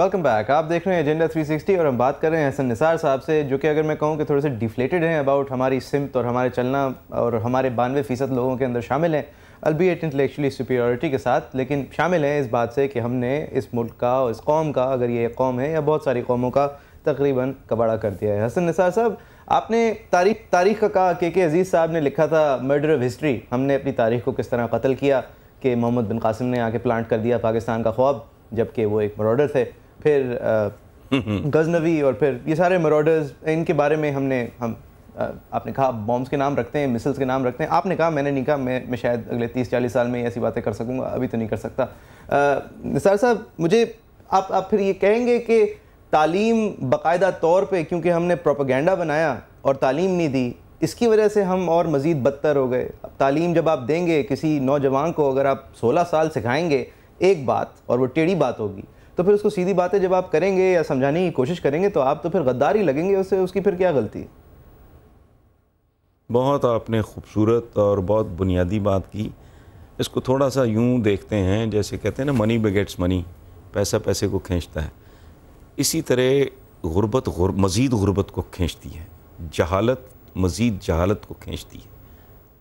welcome back आप देख रहे हैं एजेंडा 360 और हम बात कर रहे हैं हसन निसार साहब से जो कि अगर मैं कहूँ कि थोड़े से डिफ्लेटेड हैं अबाउट हमारी सिमत और हमारे चलना और हमारे बानवे फ़ीसद लोगों के अंदर शामिल हैं एट इंटलेक्चुअली सुपीरिटी के साथ लेकिन शामिल हैं इस बात से कि हमने इस मुल्क का और इस कौम का अगर ये कौम है या बहुत सारी कौमों का तकरीबन कबाड़ा कर दिया है हसन निसार साहब आपने तारीख तारीख का कहा के के अजीज़ साहब ने लिखा था मर्डर ऑफ हिस्ट्री हमने अपनी तारीख को किस तरह कत्ल किया कि मोहम्मद बिन कासिम ने आके प्लांट कर दिया पाकिस्तान का ख्वाब जबकि वो एक मर्डर थे फिर गजनवी और फिर ये सारे मरोडर्स इनके बारे में हमने हम आपने कहा बॉम्ब्स के नाम रखते हैं मिसल्स के नाम रखते हैं आपने कहा मैंने नहीं कहा मैं मैं शायद अगले तीस चालीस साल में ऐसी बातें कर सकूँगा अभी तो नहीं कर सकता निसार साहब मुझे आप आप फिर ये कहेंगे कि तालीम बाकायदा तौर पे क्योंकि हमने प्रोपागेंडा बनाया और तालीम नहीं दी इसकी वजह से हम और मज़ीद बदतर हो गए अब तालीम जब आप देंगे किसी नौजवान को अगर आप 16 साल सिखाएंगे एक बात और वो टेढ़ी बात होगी तो फिर उसको सीधी बातें जब आप करेंगे या समझाने की कोशिश करेंगे तो आप तो फिर गद्दार ही लगेंगे उससे उसकी फिर क्या गलती है बहुत आपने खूबसूरत और बहुत बुनियादी बात की इसको थोड़ा सा यूं देखते हैं जैसे कहते हैं ना मनी बगेट्स मनी पैसा पैसे को खींचता है इसी तरह गुर्बत गुर, मज़ीद गुर्बत को खींचती है जहालत मज़ीद जहालत को खींचती है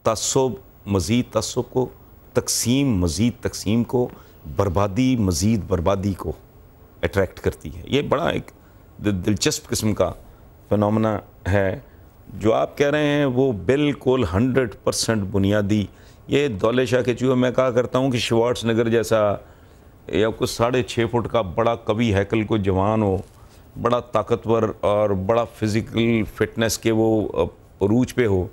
तसब मज़ीद तसब को तकसीम मज़ीद तकसीम को बर्बादी मज़ीद बर्बादी को अट्रैक्ट करती है ये बड़ा एक दिलचस्प किस्म का फनोमना है जो आप कह रहे हैं वो बिल्कुल हंड्रेड परसेंट बुनियादी ये दौले शाह के चूहे मैं कहा करता हूँ कि शिवाट्स नगर जैसा या कुछ साढ़े छः फुट का बड़ा कवि हैकल को जवान हो बड़ा ताकतवर और बड़ा फिज़िकल फिटनेस के वो रूज पे हो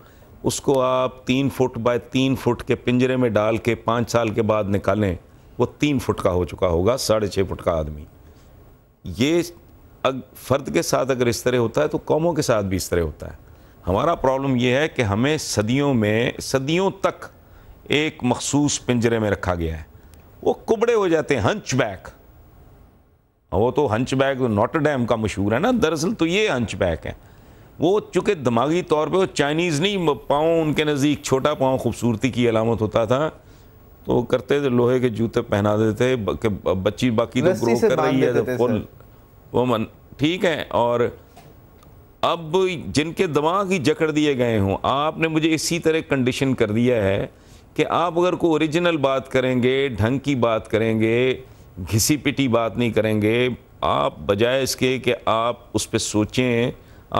उसको आप तीन फुट बाय तीन फुट के पिंजरे में डाल के पाँच साल के बाद निकालें वो तीन फुट का हो चुका होगा साढ़े छः फुट का आदमी ये अग, फ़र्द के साथ अगर इस तरह होता है तो कौमों के साथ भी इस तरह होता है हमारा प्रॉब्लम यह है कि हमें सदियों में सदियों तक एक मखसूस पिंजरे में रखा गया है वो कुबड़े हो जाते हैं हंच हाँ, बैक वो तो हंच बैक नोटर डैम का मशहूर है ना दरअसल तो ये हंच बैक है वो चूँकि दिमागी तौर पे वो चाइनीज़ नहीं पाँव उनके नज़दीक छोटा पाँव खूबसूरती की अलामत होता था तो वो करते थे लोहे के जूते पहना देते कि बच्ची बाकी तो ग्रो कर रही है तो फुल वो मन ठीक है और अब जिनके दिमाग ही जकड़ दिए गए हों आपने मुझे इसी तरह कंडीशन कर दिया है कि आप अगर कोई ओरिजिनल बात करेंगे ढंग की बात करेंगे घिसी पिटी बात नहीं करेंगे आप बजाय इसके कि आप उस पर सोचें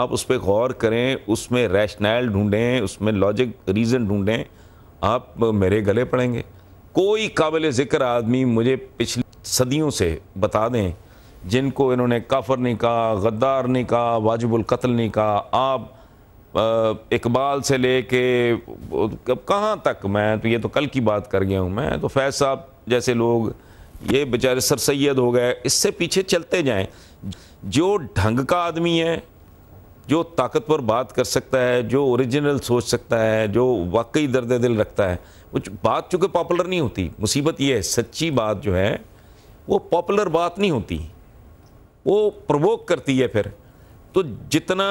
आप उस पर गौर करें उसमें रैशनैल ढूंढें उसमें लॉजिक रीज़न ढूंढें आप मेरे गले पड़ेंगे कोई काबिल ज़िक्र आदमी मुझे पिछली सदियों से बता दें जिनको इन्होंने काफर नहीं कहा गद्दार नहीं कहा वाजिबुल कत्ल नहीं कहा आप इकबाल से ले के कहाँ तक मैं तो ये तो कल की बात कर गया हूँ मैं तो फैज साहब जैसे लोग ये बेचारे सर सैद हो गए इससे पीछे चलते जाएं जो ढंग का आदमी है जो ताकतवर बात कर सकता है जो ओरिजिनल सोच सकता है जो वाकई दर्द दिल रखता है वो बात चूँकि पॉपुलर नहीं होती मुसीबत ये है सच्ची बात जो है वो पॉपुलर बात नहीं होती वो प्रवोक करती है फिर तो जितना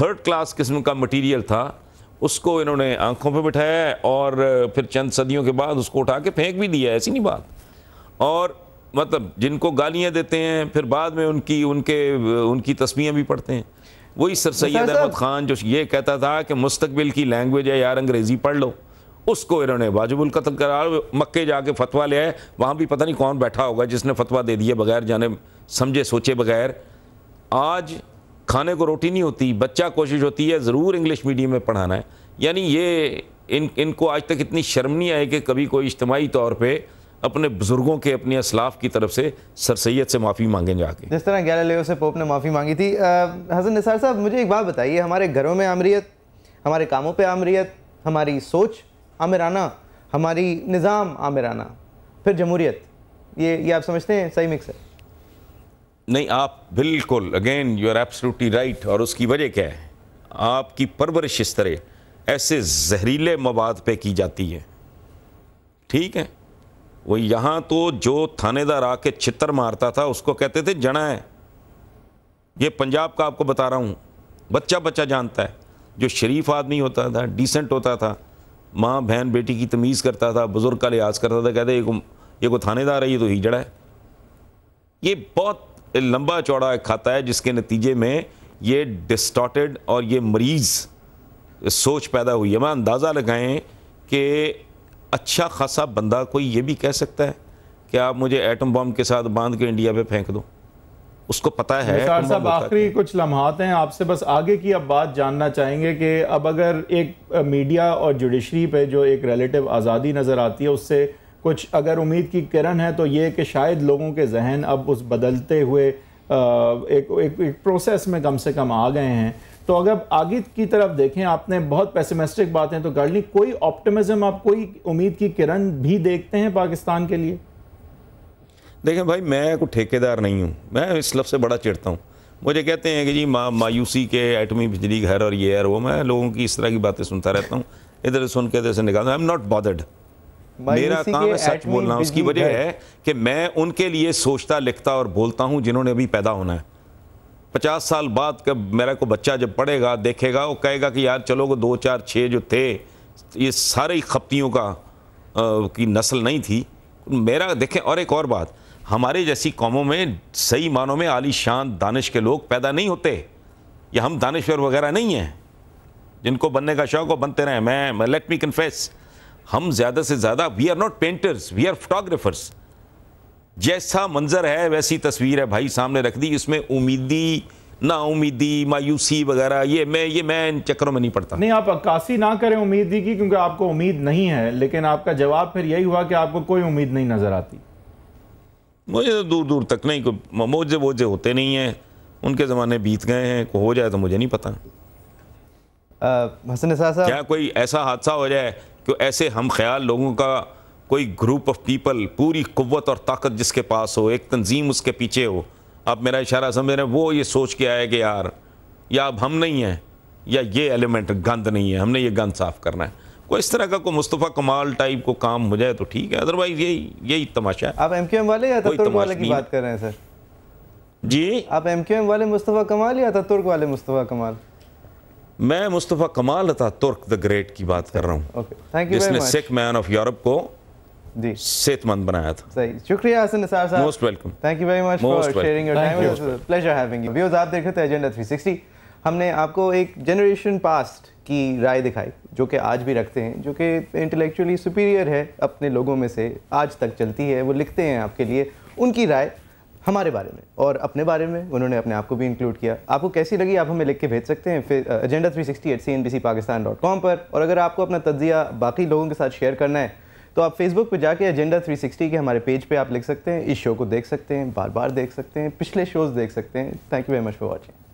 थर्ड क्लास किस्म का मटीरियल था उसको इन्होंने आंखों पे बिठाया और फिर चंद सदियों के बाद उसको उठा के फेंक भी दिया ऐसी नहीं बात और मतलब जिनको गालियाँ देते हैं फिर बाद में उनकी उनके उनकी तस्वीरें भी पढ़ते हैं वही सर सैद अहमद खान जो ये कहता था कि मुस्तबिल की लैंग्वेज है यार अंग्रेज़ी पढ़ लो उसको इन्होंने वाजिबुल कत्ल करार मक्के जाके फतवा ले आए वहाँ भी पता नहीं कौन बैठा होगा जिसने फतवा दे दिया बगैर जाने समझे सोचे बगैर आज खाने को रोटी नहीं होती बच्चा कोशिश होती है ज़रूर इंग्लिश मीडियम में पढ़ाना है यानी ये इन इनको आज तक इतनी शर्म नहीं आई कि कभी कोई इज्तमाही तौर पर अपने बुजुर्गों के अपने असलाफ की तरफ से सर सैद से माफ़ी मांगे जाके जिस तरह गैलीलियो से पोप ने माफ़ी मांगी थी हसन निसार साहब मुझे एक बात बताइए हमारे घरों में आमरीत हमारे कामों पर आमरीत हमारी सोच आमिराना हमारी निज़ाम आमिराना फिर जमहूरीत ये ये आप समझते हैं सही मिक्स है नहीं आप बिल्कुल again you are absolutely right और उसकी वजह क्या है आपकी परवरिश इस तरह ऐसे जहरीले मवाद पे की जाती है ठीक है वो यहाँ तो जो थानेदार आके छितर मारता था उसको कहते थे जना है ये पंजाब का आपको बता रहा हूँ बच्चा बच्चा जानता है जो शरीफ आदमी होता था डिसेंट होता था माँ बहन बेटी की तमीज़ करता था बुज़ुर्ग का लिहाज करता था कहते ये को ये को थानेदार है ये तो हिजड़ा है ये बहुत लंबा चौड़ा खाता है जिसके नतीजे में ये डिस्टॉटेड और ये मरीज़ सोच पैदा हुई है मैं अंदाज़ा लगाएं कि अच्छा खासा बंदा कोई ये भी कह सकता है कि आप मुझे एटम बम के साथ बांध के इंडिया पे फेंक दो उसको पता है साहब आखिरी कुछ लम्हात हैं आपसे बस आगे की अब बात जानना चाहेंगे कि अब अगर एक मीडिया और जुडिशरी पे जो एक रिलेटिव आज़ादी नज़र आती है उससे कुछ अगर उम्मीद की किरण है तो ये कि शायद लोगों के जहन अब उस बदलते हुए एक, एक, एक प्रोसेस में कम से कम आ गए हैं तो अगर आगे की तरफ देखें आपने बहुत पैसेमेस्टिक बातें तो कर ली कोई ऑप्टिमिज्म आप कोई उम्मीद की किरण भी देखते हैं पाकिस्तान के लिए देखें भाई मैं कोई ठेकेदार नहीं हूँ मैं इस लफ से बड़ा चिड़ता हूँ मुझे कहते हैं कि जी मा मायूसी के एटमी बिजली घर और ये यार वो मैं लोगों की इस तरह की बातें सुनता रहता हूँ इधर सुन के इधर से निकालता आई एम नॉट बॉदर्ड मेरा काम है सच बोलना उसकी वजह है कि मैं उनके लिए सोचता लिखता और बोलता हूँ जिन्होंने अभी पैदा होना है पचास साल बाद कब मेरा को बच्चा जब पढ़ेगा देखेगा वो कहेगा कि यार चलो वो दो चार छः जो थे ये सारे खपतियों का आ, की नस्ल नहीं थी मेरा देखें और एक और बात हमारे जैसी कौमों में सही मानों में आलीशान दानिश के लोग पैदा नहीं होते या हम दानश्वर वगैरह नहीं हैं जिनको बनने का शौक हो बनते रहें मैं लेट मी कन्फेस हम ज़्यादा से ज़्यादा we are not painters we are photographers जैसा मंज़र है वैसी तस्वीर है भाई सामने रख दी इसमें उम्मीदी ना उम्मीदी मायूसी वगैरह ये मैं ये मैं इन चक्करों में नहीं पड़ता नहीं आप अक्कासी ना करें उम्मीदी की क्योंकि आपको उम्मीद नहीं है लेकिन आपका जवाब फिर यही हुआ कि आपको कोई उम्मीद नहीं नज़र आती मुझे तो दूर दूर तक नहीं मोजे वोजे होते नहीं हैं उनके ज़माने बीत गए हैं को हो जाए तो मुझे नहीं पता हसन साहब क्या कोई ऐसा हादसा हो जाए कि ऐसे हम ख्याल लोगों का कोई ग्रुप ऑफ पीपल पूरी कुत और ताकत जिसके पास हो एक तंजीम उसके पीछे हो आप मेरा इशारा समझ रहे वो ये सोच के आया कि यार या अब हम नहीं हैं या ये एलिमेंट गंद नहीं है हमने ये गंद साफ़ करना है कोई इस तरह का कोई मुस्तफ़ा कमाल टाइप को काम हो जाए तो ठीक है अदरवाइज यही यही तमाशा है आप एम क्यू एम वाले या तुर्क वाले की बात कर रहे हैं सर जी आप एम क्यू एम वाले मुस्तफ़ा कमाल या तुर्क वाले मुस्तफ़ा कमाल मैं मुस्तफ़ा कमाल था तुर्क द ग्रेट की बात कर रहा हूँ थैंक जिसने सिख मैन ऑफ यूरोप को जी सेहतमंद बनाया था सही शुक्रिया हसन निसार साहब most welcome thank you very much for sharing your time pleasure having you viewers आप देख रहे थे एजेंडा 360 हमने आपको एक जनरेशन पास्ट की राय दिखाई जो कि आज भी रखते हैं जो कि इंटेलेक्चुअली सुपीरियर है अपने लोगों में से आज तक चलती है वो लिखते हैं आपके लिए उनकी राय हमारे बारे में और अपने बारे में उन्होंने अपने आप को भी इंक्लूड किया आपको कैसी लगी आप हमें लिख के भेज सकते हैं फिर agenda three sixty eight C N B C Pakistan dot com पर और अगर आपको अपना तजिया बाकी लोगों के साथ शेयर करना है तो आप फेसबुक पर जाके एजेंडा 360 के हमारे पेज पे आप लिख सकते हैं इस शो को देख सकते हैं बार बार देख सकते हैं पिछले शोज़ देख सकते हैं thank you very much for watching